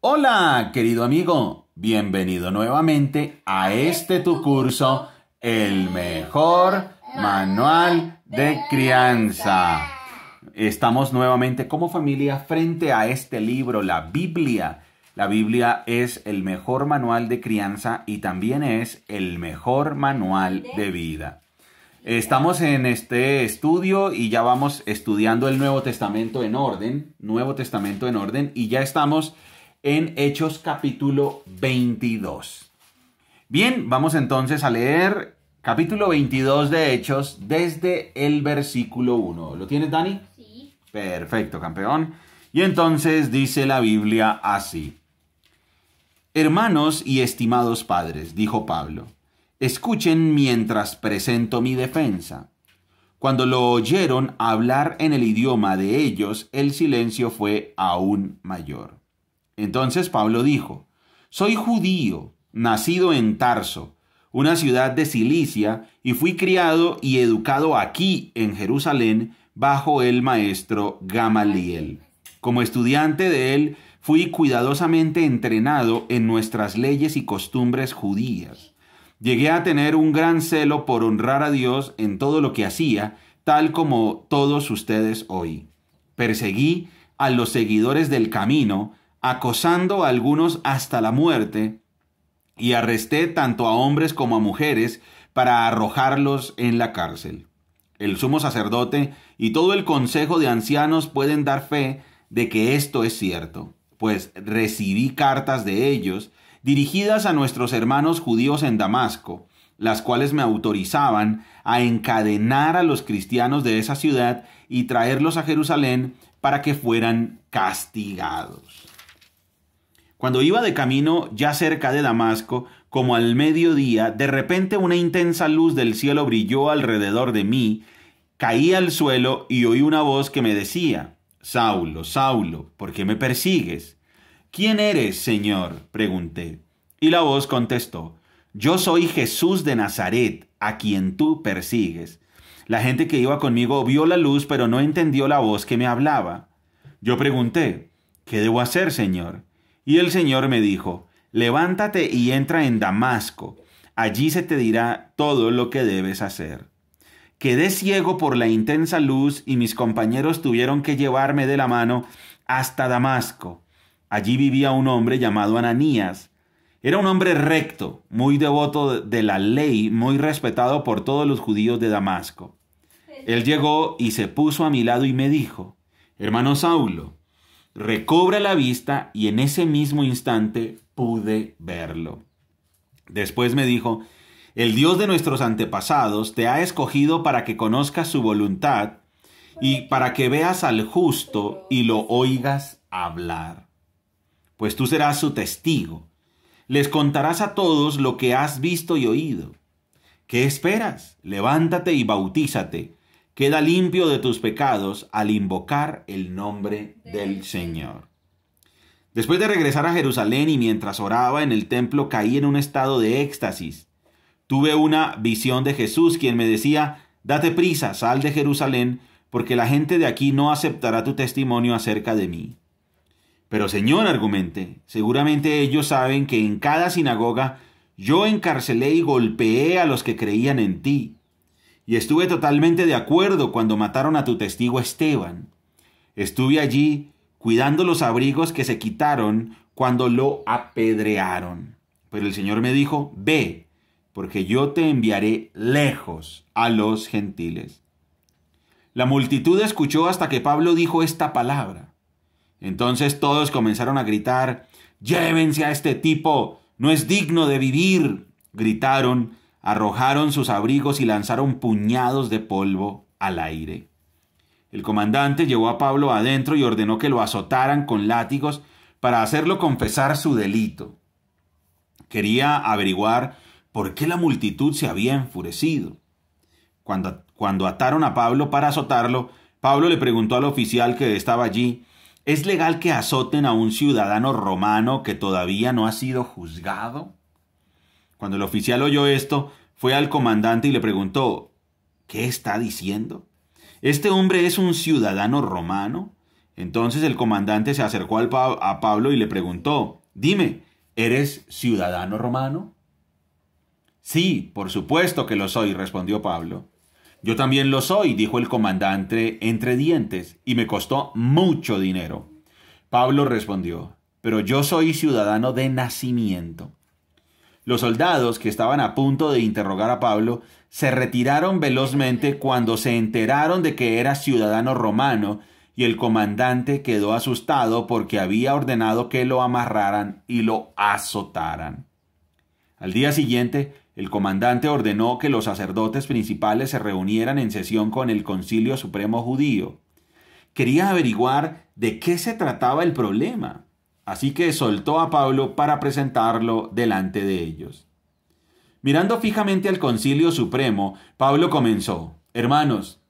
Hola, querido amigo, bienvenido nuevamente a este, este tu curso, el mejor manual de crianza. Estamos nuevamente como familia frente a este libro, la Biblia. La Biblia es el mejor manual de crianza y también es el mejor manual de vida. Estamos en este estudio y ya vamos estudiando el Nuevo Testamento en orden, Nuevo Testamento en orden, y ya estamos en Hechos capítulo 22. Bien, vamos entonces a leer capítulo 22 de Hechos desde el versículo 1. ¿Lo tienes, Dani? Sí. Perfecto, campeón. Y entonces dice la Biblia así. Hermanos y estimados padres, dijo Pablo, escuchen mientras presento mi defensa. Cuando lo oyeron hablar en el idioma de ellos, el silencio fue aún mayor. Entonces Pablo dijo, Soy judío, nacido en Tarso, una ciudad de Cilicia, y fui criado y educado aquí en Jerusalén bajo el maestro Gamaliel. Como estudiante de él, fui cuidadosamente entrenado en nuestras leyes y costumbres judías. Llegué a tener un gran celo por honrar a Dios en todo lo que hacía, tal como todos ustedes hoy. Perseguí a los seguidores del camino, acosando a algunos hasta la muerte, y arresté tanto a hombres como a mujeres para arrojarlos en la cárcel. El sumo sacerdote y todo el consejo de ancianos pueden dar fe de que esto es cierto, pues recibí cartas de ellos dirigidas a nuestros hermanos judíos en Damasco, las cuales me autorizaban a encadenar a los cristianos de esa ciudad y traerlos a Jerusalén para que fueran castigados. Cuando iba de camino ya cerca de Damasco, como al mediodía, de repente una intensa luz del cielo brilló alrededor de mí, caí al suelo y oí una voz que me decía, Saulo, Saulo, ¿por qué me persigues? ¿Quién eres, Señor? pregunté. Y la voz contestó, Yo soy Jesús de Nazaret, a quien tú persigues. La gente que iba conmigo vio la luz, pero no entendió la voz que me hablaba. Yo pregunté, ¿qué debo hacer, Señor? Y el Señor me dijo, levántate y entra en Damasco, allí se te dirá todo lo que debes hacer. Quedé ciego por la intensa luz y mis compañeros tuvieron que llevarme de la mano hasta Damasco. Allí vivía un hombre llamado Ananías. Era un hombre recto, muy devoto de la ley, muy respetado por todos los judíos de Damasco. Él llegó y se puso a mi lado y me dijo, Hermano Saulo, recobra la vista y en ese mismo instante pude verlo. Después me dijo, el Dios de nuestros antepasados te ha escogido para que conozcas su voluntad y para que veas al justo y lo oigas hablar. Pues tú serás su testigo. Les contarás a todos lo que has visto y oído. ¿Qué esperas? Levántate y bautízate Queda limpio de tus pecados al invocar el nombre del Señor. Después de regresar a Jerusalén y mientras oraba en el templo caí en un estado de éxtasis. Tuve una visión de Jesús quien me decía, date prisa, sal de Jerusalén, porque la gente de aquí no aceptará tu testimonio acerca de mí. Pero Señor, argumenté, seguramente ellos saben que en cada sinagoga yo encarcelé y golpeé a los que creían en ti y estuve totalmente de acuerdo cuando mataron a tu testigo Esteban. Estuve allí cuidando los abrigos que se quitaron cuando lo apedrearon. Pero el Señor me dijo, ve, porque yo te enviaré lejos a los gentiles. La multitud escuchó hasta que Pablo dijo esta palabra. Entonces todos comenzaron a gritar, llévense a este tipo, no es digno de vivir, gritaron arrojaron sus abrigos y lanzaron puñados de polvo al aire. El comandante llevó a Pablo adentro y ordenó que lo azotaran con látigos para hacerlo confesar su delito. Quería averiguar por qué la multitud se había enfurecido. Cuando, cuando ataron a Pablo para azotarlo, Pablo le preguntó al oficial que estaba allí, ¿es legal que azoten a un ciudadano romano que todavía no ha sido juzgado? Cuando el oficial oyó esto, fue al comandante y le preguntó, ¿qué está diciendo? ¿Este hombre es un ciudadano romano? Entonces el comandante se acercó a Pablo y le preguntó, dime, ¿eres ciudadano romano? Sí, por supuesto que lo soy, respondió Pablo. Yo también lo soy, dijo el comandante entre dientes, y me costó mucho dinero. Pablo respondió, pero yo soy ciudadano de nacimiento los soldados que estaban a punto de interrogar a Pablo se retiraron velozmente cuando se enteraron de que era ciudadano romano y el comandante quedó asustado porque había ordenado que lo amarraran y lo azotaran. Al día siguiente, el comandante ordenó que los sacerdotes principales se reunieran en sesión con el Concilio Supremo Judío. Quería averiguar de qué se trataba el problema. Así que soltó a Pablo para presentarlo delante de ellos. Mirando fijamente al concilio supremo, Pablo comenzó, Hermanos,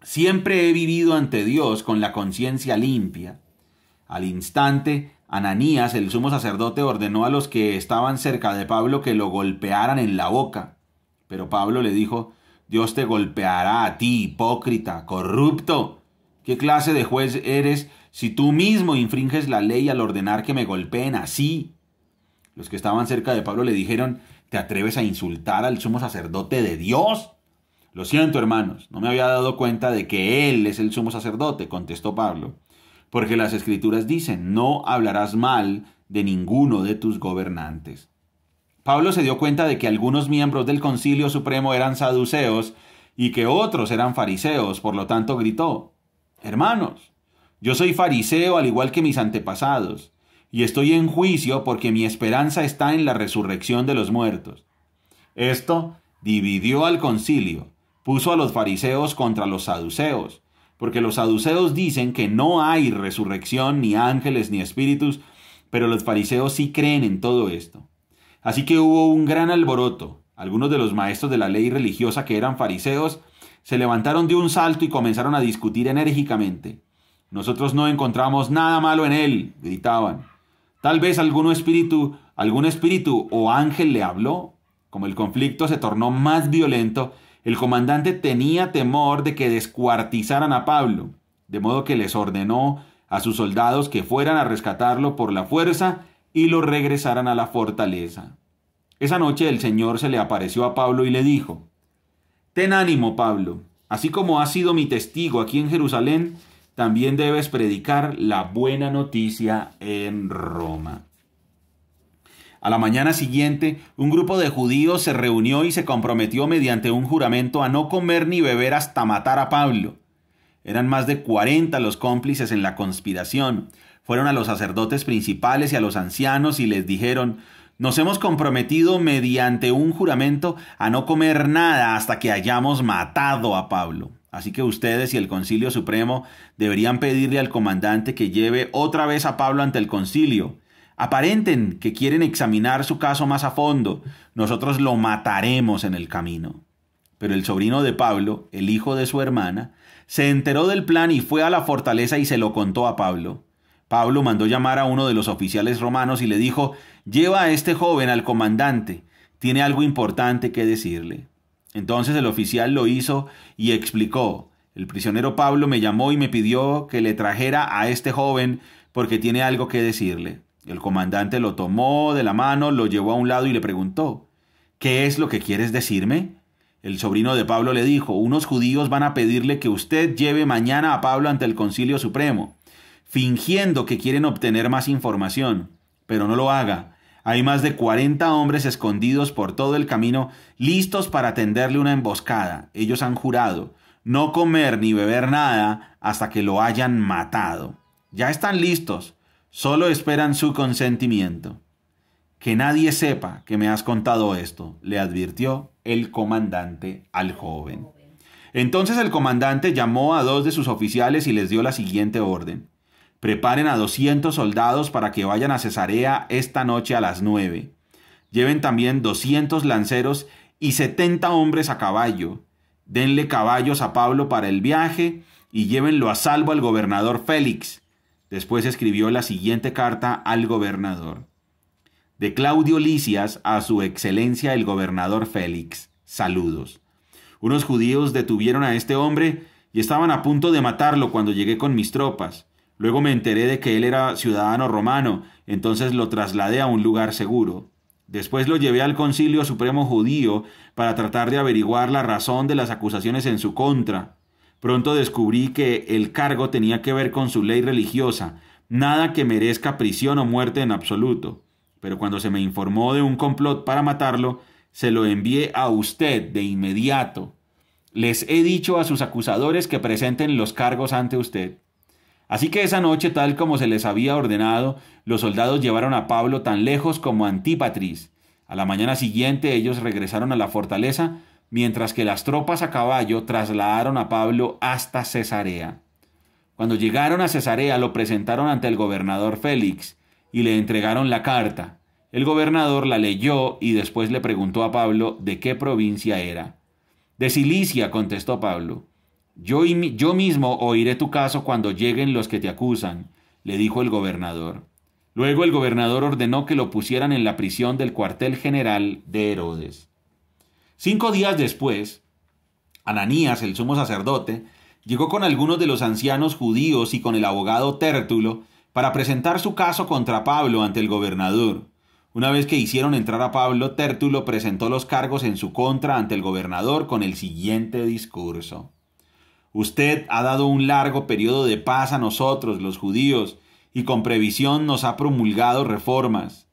siempre he vivido ante Dios con la conciencia limpia. Al instante, Ananías, el sumo sacerdote, ordenó a los que estaban cerca de Pablo que lo golpearan en la boca. Pero Pablo le dijo, Dios te golpeará a ti, hipócrita, corrupto. ¿Qué clase de juez eres si tú mismo infringes la ley al ordenar que me golpeen así. Los que estaban cerca de Pablo le dijeron, ¿te atreves a insultar al sumo sacerdote de Dios? Lo siento, hermanos, no me había dado cuenta de que Él es el sumo sacerdote, contestó Pablo, porque las escrituras dicen, no hablarás mal de ninguno de tus gobernantes. Pablo se dio cuenta de que algunos miembros del Concilio Supremo eran saduceos y que otros eran fariseos, por lo tanto gritó, Hermanos, yo soy fariseo al igual que mis antepasados, y estoy en juicio porque mi esperanza está en la resurrección de los muertos. Esto dividió al concilio, puso a los fariseos contra los saduceos, porque los saduceos dicen que no hay resurrección, ni ángeles, ni espíritus, pero los fariseos sí creen en todo esto. Así que hubo un gran alboroto. Algunos de los maestros de la ley religiosa que eran fariseos se levantaron de un salto y comenzaron a discutir enérgicamente. Nosotros no encontramos nada malo en él, gritaban. Tal vez algún espíritu, algún espíritu o ángel le habló. Como el conflicto se tornó más violento, el comandante tenía temor de que descuartizaran a Pablo, de modo que les ordenó a sus soldados que fueran a rescatarlo por la fuerza y lo regresaran a la fortaleza. Esa noche el Señor se le apareció a Pablo y le dijo, Ten ánimo, Pablo, así como ha sido mi testigo aquí en Jerusalén, también debes predicar la buena noticia en Roma. A la mañana siguiente, un grupo de judíos se reunió y se comprometió mediante un juramento a no comer ni beber hasta matar a Pablo. Eran más de 40 los cómplices en la conspiración. Fueron a los sacerdotes principales y a los ancianos y les dijeron, nos hemos comprometido mediante un juramento a no comer nada hasta que hayamos matado a Pablo. Así que ustedes y el Concilio Supremo deberían pedirle al comandante que lleve otra vez a Pablo ante el Concilio. Aparenten que quieren examinar su caso más a fondo. Nosotros lo mataremos en el camino. Pero el sobrino de Pablo, el hijo de su hermana, se enteró del plan y fue a la fortaleza y se lo contó a Pablo. Pablo mandó llamar a uno de los oficiales romanos y le dijo, lleva a este joven al comandante, tiene algo importante que decirle. Entonces el oficial lo hizo y explicó, el prisionero Pablo me llamó y me pidió que le trajera a este joven porque tiene algo que decirle. El comandante lo tomó de la mano, lo llevó a un lado y le preguntó, ¿qué es lo que quieres decirme? El sobrino de Pablo le dijo, unos judíos van a pedirle que usted lleve mañana a Pablo ante el Concilio Supremo, fingiendo que quieren obtener más información, pero no lo haga hay más de 40 hombres escondidos por todo el camino, listos para tenderle una emboscada. Ellos han jurado no comer ni beber nada hasta que lo hayan matado. Ya están listos, solo esperan su consentimiento. Que nadie sepa que me has contado esto, le advirtió el comandante al joven. Entonces el comandante llamó a dos de sus oficiales y les dio la siguiente orden. Preparen a 200 soldados para que vayan a Cesarea esta noche a las 9. Lleven también 200 lanceros y 70 hombres a caballo. Denle caballos a Pablo para el viaje y llévenlo a salvo al gobernador Félix. Después escribió la siguiente carta al gobernador. De Claudio Licias a su excelencia el gobernador Félix. Saludos. Unos judíos detuvieron a este hombre y estaban a punto de matarlo cuando llegué con mis tropas. Luego me enteré de que él era ciudadano romano, entonces lo trasladé a un lugar seguro. Después lo llevé al Concilio Supremo Judío para tratar de averiguar la razón de las acusaciones en su contra. Pronto descubrí que el cargo tenía que ver con su ley religiosa, nada que merezca prisión o muerte en absoluto. Pero cuando se me informó de un complot para matarlo, se lo envié a usted de inmediato. Les he dicho a sus acusadores que presenten los cargos ante usted. Así que esa noche, tal como se les había ordenado, los soldados llevaron a Pablo tan lejos como Antípatris. A la mañana siguiente ellos regresaron a la fortaleza, mientras que las tropas a caballo trasladaron a Pablo hasta Cesarea. Cuando llegaron a Cesarea lo presentaron ante el gobernador Félix y le entregaron la carta. El gobernador la leyó y después le preguntó a Pablo de qué provincia era. De Cilicia, contestó Pablo. Yo, mismo oiré tu caso cuando lleguen los que te acusan, le dijo el gobernador. Luego el gobernador ordenó que lo pusieran en la prisión del cuartel general de Herodes. Cinco días después, Ananías, el sumo sacerdote, llegó con algunos de los ancianos judíos y con el abogado Tértulo para presentar su caso contra Pablo ante el gobernador. Una vez que hicieron entrar a Pablo, Tértulo presentó los cargos en su contra ante el gobernador con el siguiente discurso. Usted ha dado un largo periodo de paz a nosotros, los judíos, y con previsión nos ha promulgado reformas.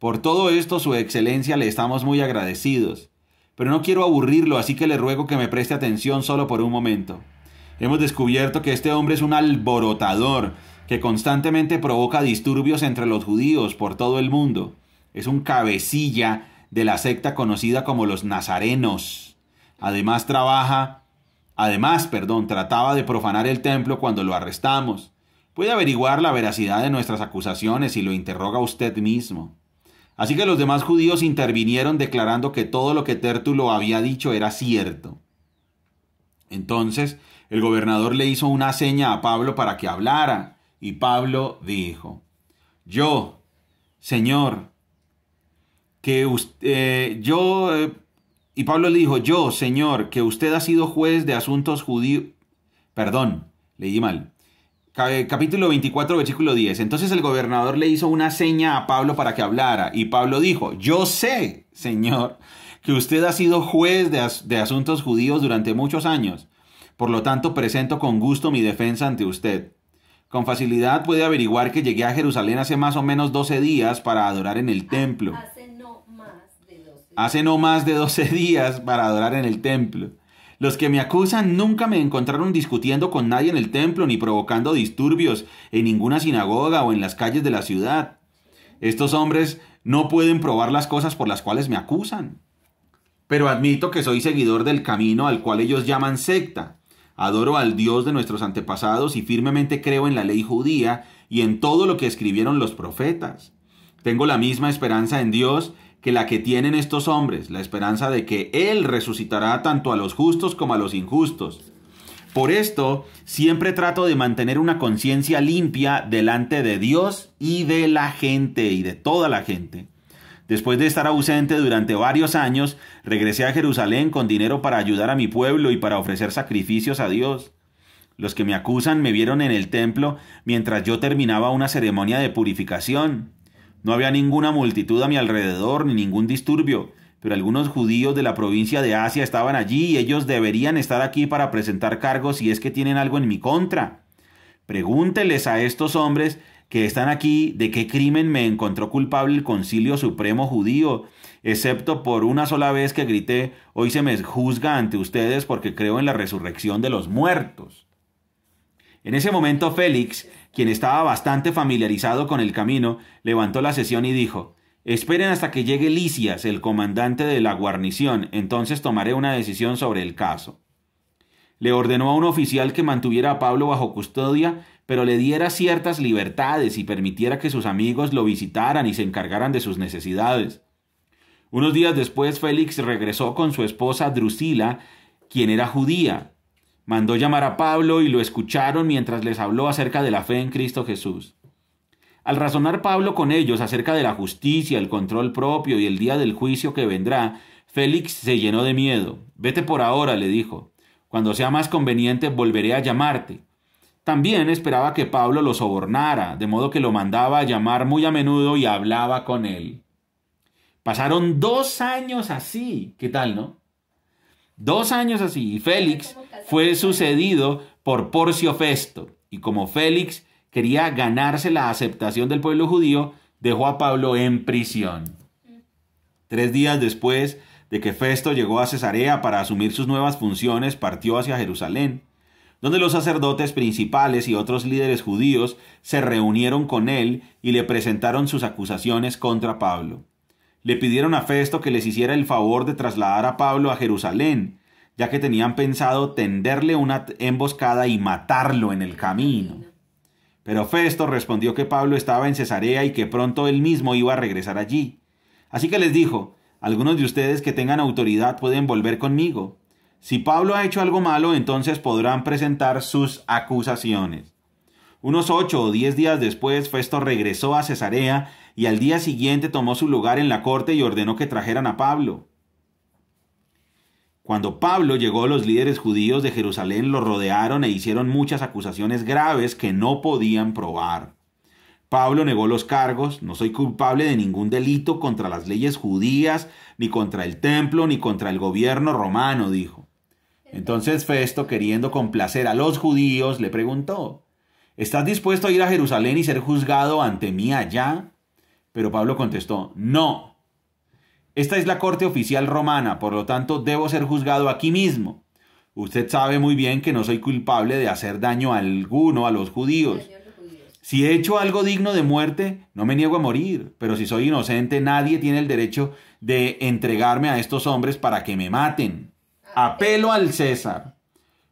Por todo esto, Su Excelencia, le estamos muy agradecidos. Pero no quiero aburrirlo, así que le ruego que me preste atención solo por un momento. Hemos descubierto que este hombre es un alborotador, que constantemente provoca disturbios entre los judíos por todo el mundo. Es un cabecilla de la secta conocida como los nazarenos. Además trabaja Además, perdón, trataba de profanar el templo cuando lo arrestamos. Puede averiguar la veracidad de nuestras acusaciones si lo interroga usted mismo. Así que los demás judíos intervinieron declarando que todo lo que Tértulo había dicho era cierto. Entonces el gobernador le hizo una seña a Pablo para que hablara, y Pablo dijo, Yo, Señor, que usted, eh, yo, eh, y Pablo le dijo, yo, Señor, que usted ha sido juez de asuntos judíos, perdón, leí mal, eh, capítulo 24, versículo 10. Entonces el gobernador le hizo una seña a Pablo para que hablara, y Pablo dijo, yo sé, Señor, que usted ha sido juez de, asuntos judíos durante muchos años, por lo tanto presento con gusto mi defensa ante usted. Con facilidad puede averiguar que llegué a Jerusalén hace más o menos 12 días para adorar en el templo hace no más de 12 días para adorar en el templo. Los que me acusan nunca me encontraron discutiendo con nadie en el templo ni provocando disturbios en ninguna sinagoga o en las calles de la ciudad. Estos hombres no pueden probar las cosas por las cuales me acusan. Pero admito que soy seguidor del camino al cual ellos llaman secta. Adoro al Dios de nuestros antepasados y firmemente creo en la ley judía y en todo lo que escribieron los profetas. Tengo la misma esperanza en Dios que la que tienen estos hombres, la esperanza de que Él resucitará tanto a los justos como a los injustos. Por esto, siempre trato de mantener una conciencia limpia delante de Dios y de la gente y de toda la gente. Después de estar ausente durante varios años, regresé a Jerusalén con dinero para ayudar a mi pueblo y para ofrecer sacrificios a Dios. Los que me acusan me vieron en el templo mientras yo terminaba una ceremonia de purificación. No había ninguna multitud a mi alrededor ni ningún disturbio, pero algunos judíos de la provincia de Asia estaban allí y ellos deberían estar aquí para presentar cargos si es que tienen algo en mi contra. Pregúnteles a estos hombres que están aquí de qué crimen me encontró culpable el Concilio Supremo Judío, excepto por una sola vez que grité, hoy se me juzga ante ustedes porque creo en la resurrección de los muertos. En ese momento Félix, quien estaba bastante familiarizado con el camino, levantó la sesión y dijo Esperen hasta que llegue Licias, el comandante de la guarnición, entonces tomaré una decisión sobre el caso. Le ordenó a un oficial que mantuviera a Pablo bajo custodia, pero le diera ciertas libertades y permitiera que sus amigos lo visitaran y se encargaran de sus necesidades. Unos días después Félix regresó con su esposa Drusila, quien era judía. Mandó llamar a Pablo y lo escucharon mientras les habló acerca de la fe en Cristo Jesús. Al razonar Pablo con ellos acerca de la justicia, el control propio y el día del juicio que vendrá, Félix se llenó de miedo. Vete por ahora, le dijo. Cuando sea más conveniente volveré a llamarte. También esperaba que Pablo lo sobornara, de modo que lo mandaba a llamar muy a menudo y hablaba con él. Pasaron dos años así. ¿Qué tal, no? Dos años así, Félix fue sucedido por Porcio Festo, y como Félix quería ganarse la aceptación del pueblo judío, dejó a Pablo en prisión. Tres días después de que Festo llegó a Cesarea para asumir sus nuevas funciones, partió hacia Jerusalén, donde los sacerdotes principales y otros líderes judíos se reunieron con él y le presentaron sus acusaciones contra Pablo le pidieron a Festo que les hiciera el favor de trasladar a Pablo a Jerusalén, ya que tenían pensado tenderle una emboscada y matarlo en el camino. Pero Festo respondió que Pablo estaba en Cesarea y que pronto él mismo iba a regresar allí. Así que les dijo, algunos de ustedes que tengan autoridad pueden volver conmigo. Si Pablo ha hecho algo malo, entonces podrán presentar sus acusaciones. Unos ocho o diez días después, Festo regresó a Cesarea y al día siguiente tomó su lugar en la corte y ordenó que trajeran a Pablo. Cuando Pablo llegó, los líderes judíos de Jerusalén lo rodearon e hicieron muchas acusaciones graves que no podían probar. Pablo negó los cargos, no soy culpable de ningún delito contra las leyes judías, ni contra el templo, ni contra el gobierno romano, dijo. Entonces Festo, queriendo complacer a los judíos, le preguntó, ¿Estás dispuesto a ir a Jerusalén y ser juzgado ante mí allá? Pero Pablo contestó, no. Esta es la corte oficial romana, por lo tanto debo ser juzgado aquí mismo. Usted sabe muy bien que no soy culpable de hacer daño alguno a los judíos. Si he hecho algo digno de muerte, no me niego a morir, pero si soy inocente, nadie tiene el derecho de entregarme a estos hombres para que me maten. Apelo al César.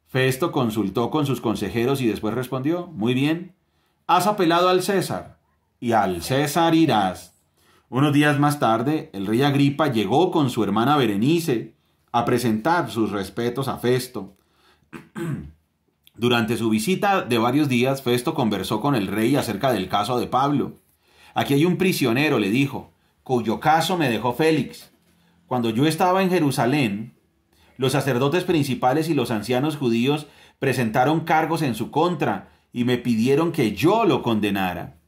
Festo consultó con sus consejeros y después respondió, muy bien, has apelado al César y al César irás. Unos días más tarde, el rey Agripa llegó con su hermana Berenice a presentar sus respetos a Festo. Durante su visita de varios días, Festo conversó con el rey acerca del caso de Pablo. Aquí hay un prisionero, le dijo, cuyo caso me dejó Félix. Cuando yo estaba en Jerusalén, los sacerdotes principales y los ancianos judíos presentaron cargos en su contra y me pidieron que yo lo condenara.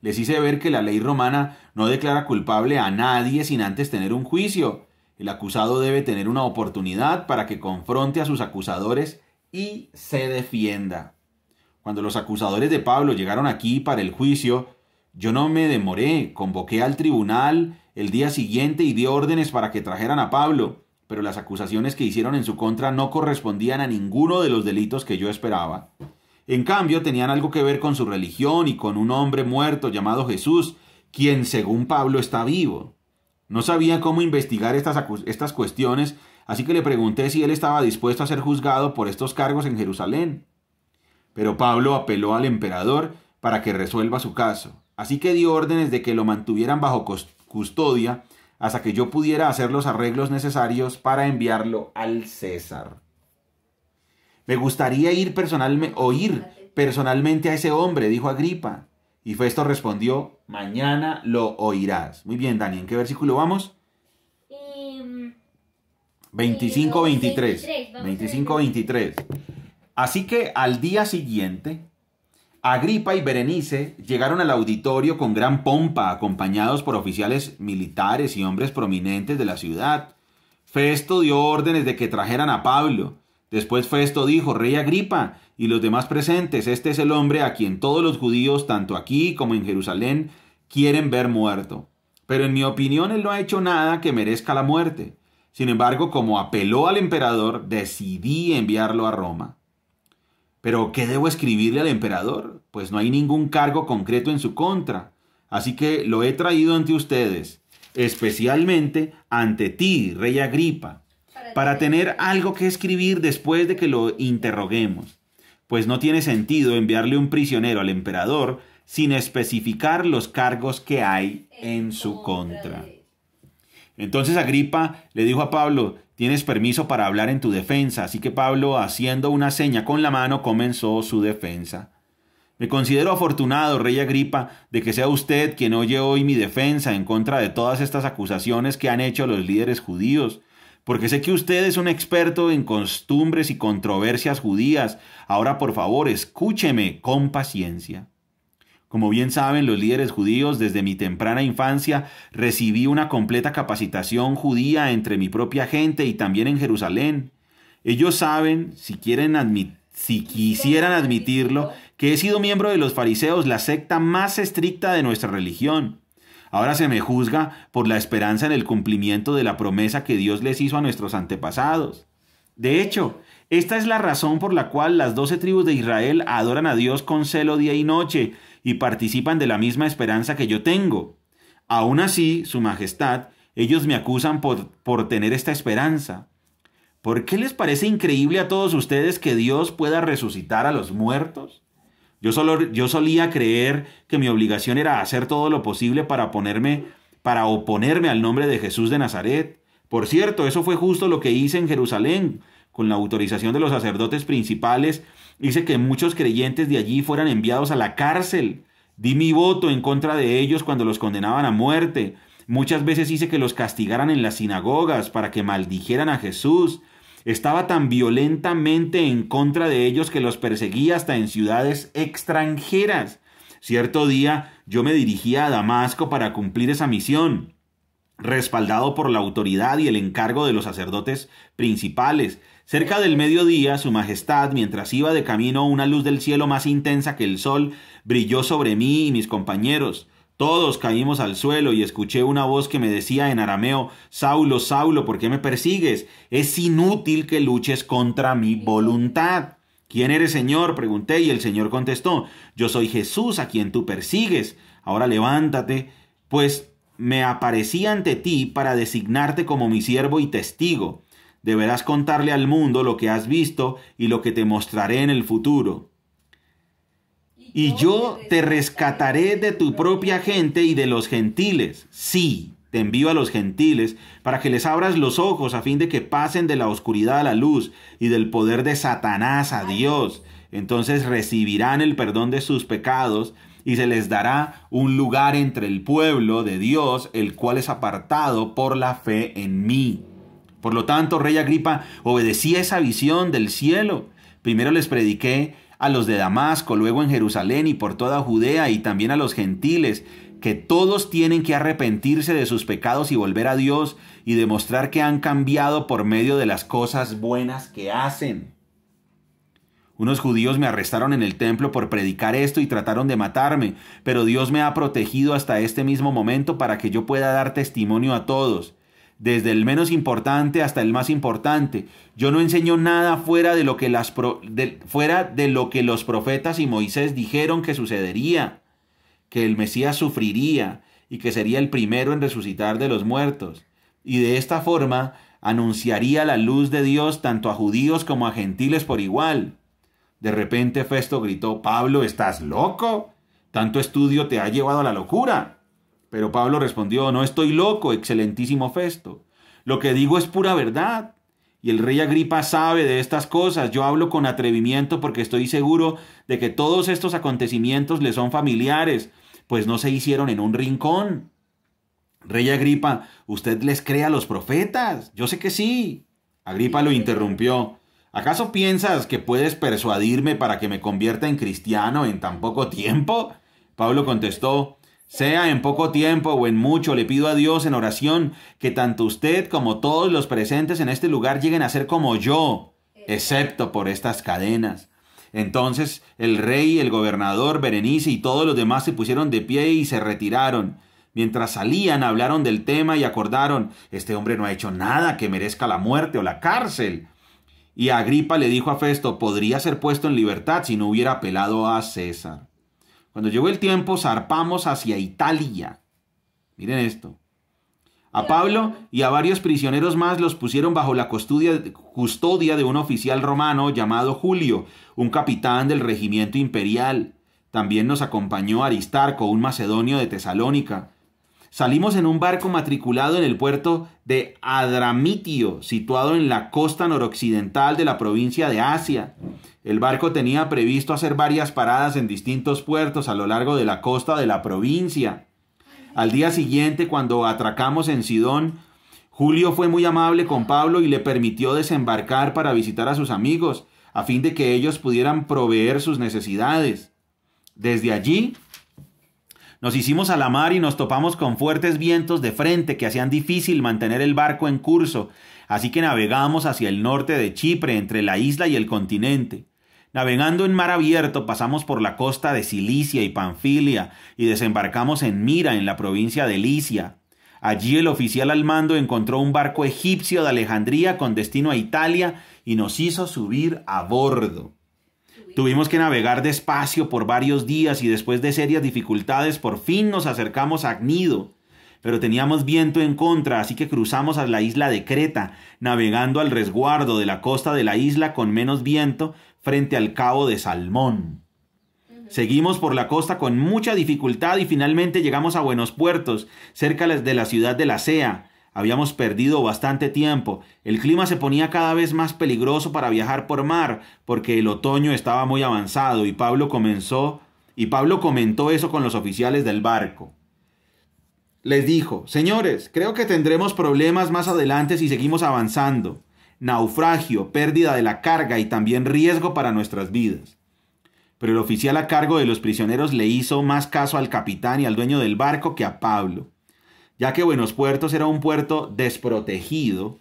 Les hice ver que la ley romana no declara culpable a nadie sin antes tener un juicio. El acusado debe tener una oportunidad para que confronte a sus acusadores y se defienda. Cuando los acusadores de Pablo llegaron aquí para el juicio, yo no me demoré, convoqué al tribunal el día siguiente y di órdenes para que trajeran a Pablo pero las acusaciones que hicieron en su contra no correspondían a ninguno de los delitos que yo esperaba. En cambio, tenían algo que ver con su religión y con un hombre muerto llamado Jesús, quien según Pablo está vivo. No sabía cómo investigar estas, estas cuestiones, así que le pregunté si él estaba dispuesto a ser juzgado por estos cargos en Jerusalén. Pero Pablo apeló al emperador para que resuelva su caso, así que dio órdenes de que lo mantuvieran bajo custodia hasta que yo pudiera hacer los arreglos necesarios para enviarlo al César. Me gustaría ir personalmente, personalmente a ese hombre, dijo Agripa. Y Festo respondió, mañana lo oirás. Muy bien, Dani, ¿en qué versículo vamos? 25-23. Em, 25-23. Así que al día siguiente, Agripa y Berenice llegaron al auditorio con gran pompa, acompañados por oficiales militares y hombres prominentes de la ciudad. Festo dio órdenes de que trajeran a Pablo. Después Festo dijo, Rey Agripa y los demás presentes, este es el hombre a quien todos los judíos, tanto aquí como en Jerusalén, quieren ver muerto. Pero en mi opinión él no ha hecho nada que merezca la muerte. Sin embargo, como apeló al emperador, decidí enviarlo a Roma. ¿Pero qué debo escribirle al emperador? Pues no hay ningún cargo concreto en su contra. Así que lo he traído ante ustedes, especialmente ante ti, rey Agripa, para tener algo que escribir después de que lo interroguemos. Pues no tiene sentido enviarle un prisionero al emperador sin especificar los cargos que hay en su contra. Entonces Agripa le dijo a Pablo, Tienes permiso para hablar en tu defensa. Así que Pablo, haciendo una seña con la mano, comenzó su defensa. Me considero afortunado, rey Agripa, de que sea usted quien oye hoy mi defensa en contra de todas estas acusaciones que han hecho los líderes judíos, porque sé que usted es un experto en costumbres y controversias judías. Ahora, por favor, escúcheme con paciencia. Como bien saben los líderes judíos, desde mi temprana infancia recibí una completa capacitación judía entre mi propia gente y también en Jerusalén. Ellos saben, si, quieren si quisieran admitirlo, que he sido miembro de los fariseos, la secta más estricta de nuestra religión. Ahora se me juzga por la esperanza en el cumplimiento de la promesa que Dios les hizo a nuestros antepasados. De hecho, esta es la razón por la cual las doce tribus de Israel adoran a Dios con celo día y noche, y participan de la misma esperanza que yo tengo. Aún así, Su Majestad, ellos me acusan por, por tener esta esperanza. ¿Por qué les parece increíble a todos ustedes que Dios pueda resucitar a los muertos? Yo, solo, yo solía creer que mi obligación era hacer todo lo posible para ponerme, para oponerme al nombre de Jesús de Nazaret. Por cierto, eso fue justo lo que hice en Jerusalén, con la autorización de los sacerdotes principales Dice que muchos creyentes de allí fueran enviados a la cárcel. Di mi voto en contra de ellos cuando los condenaban a muerte. Muchas veces hice que los castigaran en las sinagogas para que maldijeran a Jesús. Estaba tan violentamente en contra de ellos que los perseguía hasta en ciudades extranjeras. Cierto día yo me dirigía a Damasco para cumplir esa misión, respaldado por la autoridad y el encargo de los sacerdotes principales. Cerca del mediodía, Su Majestad, mientras iba de camino, una luz del cielo más intensa que el sol brilló sobre mí y mis compañeros. Todos caímos al suelo y escuché una voz que me decía en arameo, Saulo, Saulo, ¿por qué me persigues? Es inútil que luches contra mi voluntad. ¿Quién eres, Señor? pregunté y el Señor contestó, Yo soy Jesús a quien tú persigues. Ahora levántate, pues me aparecí ante ti para designarte como mi siervo y testigo deberás contarle al mundo lo que has visto y lo que te mostraré en el futuro. Y yo te rescataré de tu propia gente y de los gentiles. Sí, te envío a los gentiles para que les abras los ojos a fin de que pasen de la oscuridad a la luz y del poder de Satanás a Dios. Entonces recibirán el perdón de sus pecados y se les dará un lugar entre el pueblo de Dios, el cual es apartado por la fe en mí. Por lo tanto, rey Agripa, obedecí esa visión del cielo. Primero les prediqué a los de Damasco, luego en Jerusalén y por toda Judea y también a los gentiles, que todos tienen que arrepentirse de sus pecados y volver a Dios y demostrar que han cambiado por medio de las cosas buenas que hacen. Unos judíos me arrestaron en el templo por predicar esto y trataron de matarme, pero Dios me ha protegido hasta este mismo momento para que yo pueda dar testimonio a todos desde el menos importante hasta el más importante. Yo no enseño nada fuera de lo que, las fuera de lo que los profetas y Moisés dijeron que sucedería, que el Mesías sufriría y que sería el primero en resucitar de los muertos. Y de esta forma anunciaría la luz de Dios tanto a judíos como a gentiles por igual. De repente Festo gritó, Pablo, ¿estás loco? Tanto estudio te ha llevado a la locura. Pero Pablo respondió, no estoy loco, excelentísimo Festo. Lo que digo es pura verdad. Y el rey Agripa sabe de estas cosas. Yo hablo con atrevimiento porque estoy seguro de que todos estos acontecimientos le son familiares, pues no se hicieron en un rincón. Rey Agripa, ¿usted les cree a los profetas? Yo sé que sí. Agripa lo interrumpió. ¿Acaso piensas que puedes persuadirme para que me convierta en cristiano en tan poco tiempo? Pablo contestó, sea en poco tiempo o en mucho, le pido a Dios en oración que tanto usted como todos los presentes en este lugar lleguen a ser como yo, excepto por estas cadenas. Entonces el rey, el gobernador, Berenice y todos los demás se pusieron de pie y se retiraron. Mientras salían, hablaron del tema y acordaron, este hombre no ha hecho nada que merezca la muerte o la cárcel. Y Agripa le dijo a Festo, podría ser puesto en libertad si no hubiera apelado a César. Cuando llegó el tiempo, zarpamos hacia Italia. Miren esto. A Pablo y a varios prisioneros más los pusieron bajo la custodia, de un oficial romano llamado Julio, un capitán del regimiento imperial. También nos acompañó Aristarco, un macedonio de Tesalónica. Salimos en un barco matriculado en el puerto de Adramitio, situado en la costa noroccidental de la provincia de Asia. El barco tenía previsto hacer varias paradas en distintos puertos a lo largo de la costa de la provincia. Al día siguiente, cuando atracamos en Sidón, Julio fue muy amable con Pablo y le permitió desembarcar para visitar a sus amigos, a fin de que ellos pudieran proveer sus necesidades. Desde allí, nos hicimos a la mar y nos topamos con fuertes vientos de frente que hacían difícil mantener el barco en curso, así que navegamos hacia el norte de Chipre, entre la isla y el continente. Navegando en mar abierto pasamos por la costa de Cilicia y Panfilia y desembarcamos en Mira, en la provincia de Licia. Allí el oficial al mando encontró un barco egipcio de Alejandría con destino a Italia y nos hizo subir a bordo. Tuvimos que navegar despacio por varios días y después de serias dificultades por fin nos acercamos a Agnido. Pero teníamos viento en contra, así que cruzamos a la isla de Creta, navegando al resguardo de la costa de la isla con menos viento frente al cabo de Salmón. Seguimos por la costa con mucha dificultad y finalmente llegamos a Buenos Puertos, cerca de la ciudad de La Sea. Habíamos perdido bastante tiempo. El clima se ponía cada vez más peligroso para viajar por mar, porque el otoño estaba muy avanzado y Pablo comenzó y Pablo comentó eso con los oficiales del barco. Les dijo, señores, creo que tendremos problemas más adelante si seguimos avanzando naufragio, pérdida de la carga y también riesgo para nuestras vidas. Pero el oficial a cargo de los prisioneros le hizo más caso al capitán y al dueño del barco que a Pablo, ya que Buenos Puertos era un puerto desprotegido,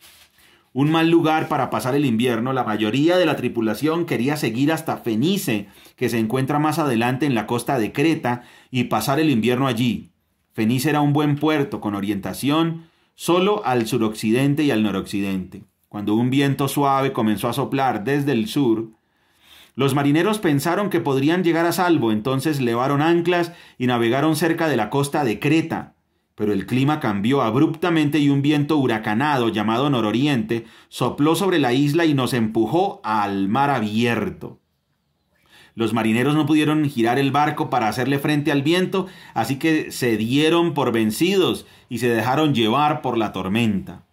un mal lugar para pasar el invierno, la mayoría de la tripulación quería seguir hasta Fenice, que se encuentra más adelante en la costa de Creta, y pasar el invierno allí. Fenice era un buen puerto con orientación solo al suroccidente y al noroccidente cuando un viento suave comenzó a soplar desde el sur, los marineros pensaron que podrían llegar a salvo, entonces levaron anclas y navegaron cerca de la costa de Creta. Pero el clima cambió abruptamente y un viento huracanado llamado nororiente sopló sobre la isla y nos empujó al mar abierto. Los marineros no pudieron girar el barco para hacerle frente al viento, así que se dieron por vencidos y se dejaron llevar por la tormenta.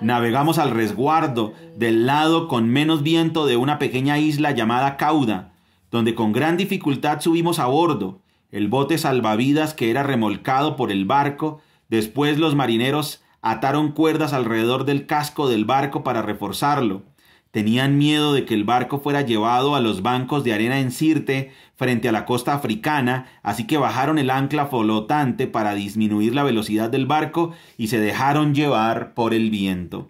Navegamos al resguardo del lado con menos viento de una pequeña isla llamada Cauda, donde con gran dificultad subimos a bordo. El bote salvavidas que era remolcado por el barco, después los marineros ataron cuerdas alrededor del casco del barco para reforzarlo. Tenían miedo de que el barco fuera llevado a los bancos de arena en Sirte, frente a la costa africana, así que bajaron el ancla flotante para disminuir la velocidad del barco y se dejaron llevar por el viento.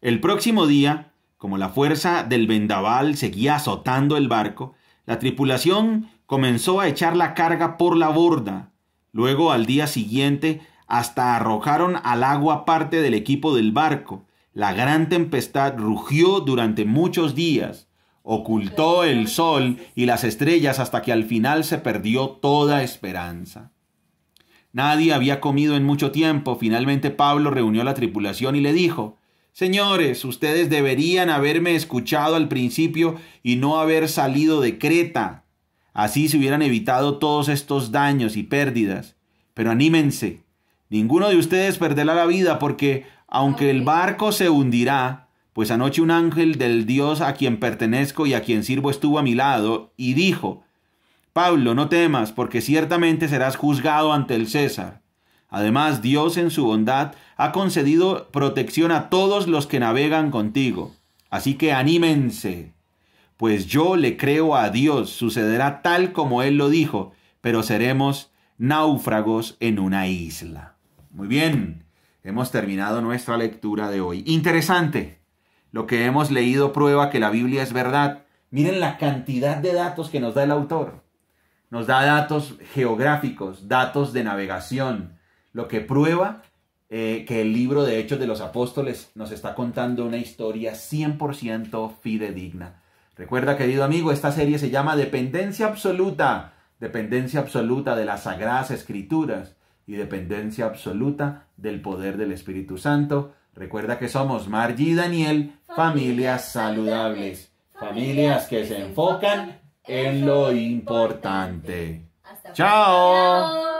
El próximo día, como la fuerza del vendaval seguía azotando el barco, la tripulación comenzó a echar la carga por la borda. Luego, al día siguiente, hasta arrojaron al agua parte del equipo del barco. La gran tempestad rugió durante muchos días, ocultó el sol y las estrellas hasta que al final se perdió toda esperanza. Nadie había comido en mucho tiempo. Finalmente Pablo reunió a la tripulación y le dijo, Señores, ustedes deberían haberme escuchado al principio y no haber salido de Creta. Así se hubieran evitado todos estos daños y pérdidas. Pero anímense. Ninguno de ustedes perderá la vida porque aunque el barco se hundirá, pues anoche un ángel del Dios a quien pertenezco y a quien sirvo estuvo a mi lado y dijo, Pablo, no temas, porque ciertamente serás juzgado ante el César. Además, Dios en su bondad ha concedido protección a todos los que navegan contigo. Así que anímense, pues yo le creo a Dios, sucederá tal como Él lo dijo, pero seremos náufragos en una isla. Muy bien. Hemos terminado nuestra lectura de hoy. Interesante. Lo que hemos leído prueba que la Biblia es verdad. Miren la cantidad de datos que nos da el autor. Nos da datos geográficos, datos de navegación, lo que prueba eh, que el libro de Hechos de los Apóstoles nos está contando una historia 100% fidedigna. Recuerda, querido amigo, esta serie se llama Dependencia Absoluta, dependencia absoluta de las Sagradas Escrituras y dependencia absoluta del poder del Espíritu Santo. Recuerda que somos Margie y Daniel, familias saludables, familias que se enfocan en lo importante. Chao.